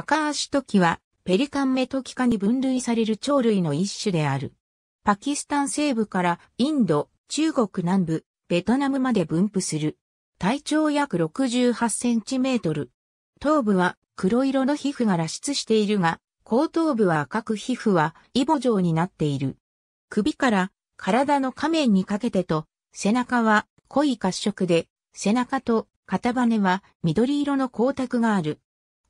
赤足トキは、ペリカンメトキ科に分類される鳥類の一種である。パキスタン西部からインド、中国南部、ベトナムまで分布する。体長約68センチメートル。頭部は黒色の皮膚が露出しているが、後頭部は赤く皮膚はイボ状になっている。首から体の下面にかけてと、背中は濃い褐色で、背中と肩羽は緑色の光沢がある。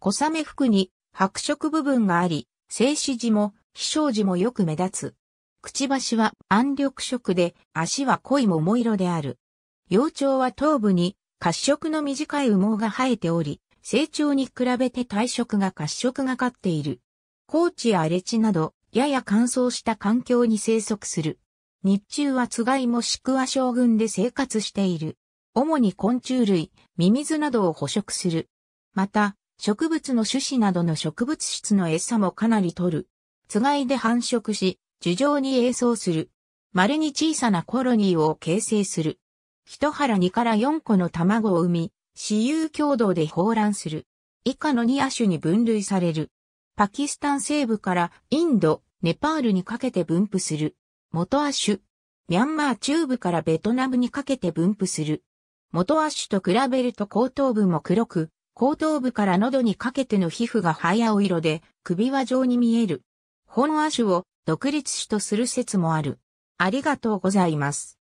小雨服に白色部分があり、静止時も飛翔時もよく目立つ。くちばしは暗緑色で、足は濃い桃色である。幼鳥は頭部に褐色の短い羽毛が生えており、成長に比べて体色が褐色がかっている。高地や荒れ地など、やや乾燥した環境に生息する。日中はつがいもしくは将軍で生活している。主に昆虫類、ミミズなどを捕食する。また、植物の種子などの植物質の餌もかなり取る。つがいで繁殖し、樹上に栄像する。稀に小さなコロニーを形成する。一腹2から4個の卵を産み、私有共同で放卵する。以下の2亜種に分類される。パキスタン西部からインド、ネパールにかけて分布する。元亜種。ミャンマー中部からベトナムにかけて分布する。元亜種と比べると後頭部も黒く、後頭部から喉にかけての皮膚が早青色で、首輪状に見える。本亜種を独立種とする説もある。ありがとうございます。